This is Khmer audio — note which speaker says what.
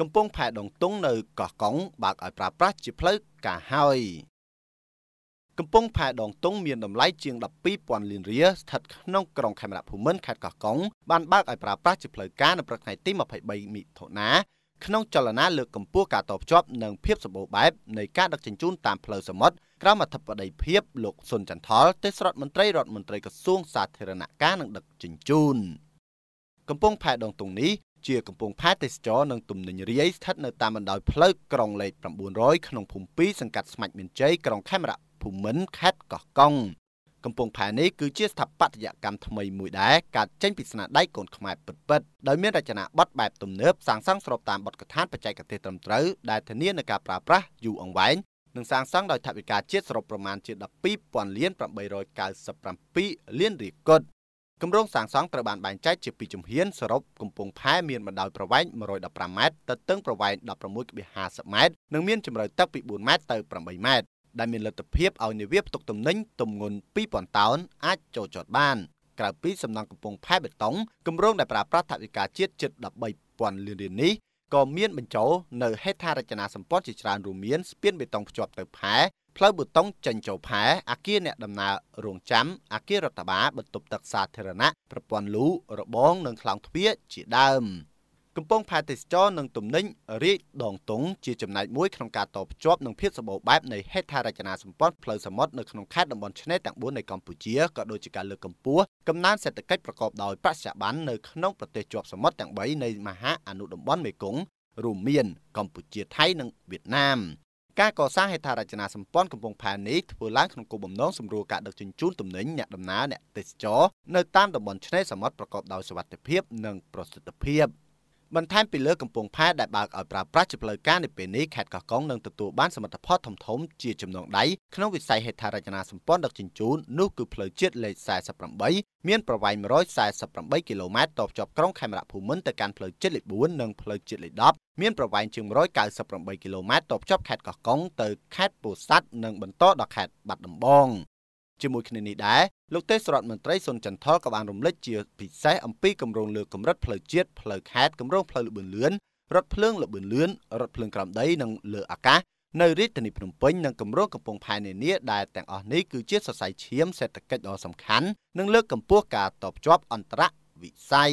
Speaker 1: កំពង់ផែដងតុងនៅកោះកុងបើកឲ្យប្រើប្រាស់ជាផ្លូវការហើយ កំពង់ផែដងតុងមានតម្លៃជាង12,000លានរៀលស្ថិតក្នុងក្រុងខេមរភូមិន្ទខេត្តកោះកុងបានបើកឲ្យប្រើប្រាស់ជាផ្លូវការនៅព្រឹកថ្ងៃទី23មិថុនាក្នុងចលនាលើកកម្ពស់ការតបជាប់និងភាពសម្បូរបែបនៃការដឹកជញ្ជូនតាមផ្លូវសមុទ្រក្រមអធិបតីភាព លោកសុនចន្ទថលទេសរដ្ឋមន្ត្រីរដ្ឋមន្ត្រីក្រសួងសាធារណការនិងដឹកជញ្ជូនកំពង់ផែដងតុងនេះជាកំពង់ផែទេសចរនិងទំនិញរាយស្ថិតនៅតាមបណ្ដោយផ្លូវក្រុងលេខ900ក្នុងភូមិ2សង្កាត់ស្មាច់មានជ័យក្រុងខេមរៈភូមិន្ទខេត្តកោះកុងកំពង់ផែនេះគឺជាស្ថាបត្យកម្មថ្មីមួយដែរកើតចេញពីស្នាដៃកូនខ្មែរពិតៗដោយមានរចនាប័ទ្មបែបទំនើបសាងសង់ស្របតាមបទកថាបច្ចេកទេសត្រឹមត្រូវដែលធានានឹងការប្រើប្រាស់យូរអង្វែងនិងសាងសង់ដោយថវិកាជាតិសរុបប្រមាណជា12,897លានរៀលគុតគម្រោងសាងសង់ត្រូវបានបែងចែកជាពីរជំហានសរុបកំពង់ផែមានបណ្ដោយប្រវែង115ម៉ែត្រទៅទទឹងប្រវែង16.50ម៉ែត្រនិងមានជម្រៅទឹកពី4ម៉ែត្រទៅ8ម៉ែត្រដែលមានលទ្ធភាពឲ្យនាវាផ្ទុកទំនិញទម្ងន់2000តោនអាចចូលចតបានក្រៅពីសំណង់កំពង់ផែបេតុងគម្រោងដែលប្រើប្រាស់ថវិកាជាតិជិត13000លានរៀលនេះក៏មានបញ្ចូលនៅហេដ្ឋារចនាសម្ព័ន្ធជាច្រើនរួមមានស្ពានបេតុងភ្ជាប់ទៅផែផ្លូវប៊ូតុងចេញចូលផែ អាគារអ្នកដំណើររោងចាំអាគាររដ្ឋបាលបន្ទប់ទឹកសាធារណៈប្រព័ន្ធលូរបងនិងខ្លោងទ្វារជាដើមកំពង់ផែទេសចរនិងទំនិញរាជដងតុងជាចំណែកមួយក្នុងការតភ្ជាប់នឹងភាពសម្បូរបែបនៃហេដ្ឋារចនាសម្ព័ន្ធផ្លូវសមុទ្រនៅក្នុងខេត្តតំបន់ឆ្នេរទាំង4នៃកម្ពុជាក៏ដូចជាការលើកកម្ពស់កំណើនសេដ្ឋកិច្ចប្រកបដោយបច្ចុប្បន្ននៅក្នុងប្រទេសជាប់សមុទ្រទាំង3នៃមហាអនុតំបន់មេគង្គរួមមានកម្ពុជាថៃនិងវៀតណាមការកសាងហេដ្ឋារចនាសម្ព័ន្ធកំពង់ផែនេះធ្វើឡើងក្នុងគោលបំណងសម្រួលការដឹកជញ្ជូនទំនិញអ្នកដំណើរអ្នកទេសចរនៅតាមតំបន់ឆ្នេរសមុទ្រប្រកបដោយសុវត្ថិភាពនិងប្រសិទ្ធភាព។បន្ថែមពីលើកំពង់ផែដែលបើកឲ្យប្រើប្រាស់ជាផ្លូវការនៅពេលនេះខេត្តកោះកុងនឹងទទួលបានសមិទ្ធផលធំធំជាចំណងដៃក្នុងវិស័យហេដ្ឋារចនាសម្ព័ន្ធដឹកជញ្ជូននោះគឺផ្លូវជាតិលេខ48មានប្រវែង148គីឡូម៉ែត្រតភ្ជាប់ក្រុងខេមរៈភូមិន្ទទៅកាន់ផ្លូវជាតិលេខ4និងផ្លូវជាតិលេខ10មានប្រវែងជាង198គីឡូម៉ែត្រតភ្ជាប់ខេត្តកោះកុងទៅខេត្តពោធិ៍សាត់និងបន្តដល់ខេត្តបាត់ដំបងជាមួយគ្នានេះដែរលោកទេសរដ្ឋមន្ត្រីសុនចន្ទថក៏បានរំលឹកជាពិសេសអំពីគម្រោងលើកម្រិតផ្លូវជាតិផ្លូវខេត្តគម្រោងផ្លូវលបឿនលឿនរថភ្លើងលបឿនលឿនរថភ្លើងក្រោមដីនិងលើអាកាសនៅរាជធានីភ្នំពេញនិងគម្រោងកំពង់ផែនានាដែលទាំងអស់នេះគឺជាសរសៃឈាមសេដ្ឋកិច្ចដ៏សំខាន់និងលើកកម្ពស់ការតបជាប់អន្តរវិស័យ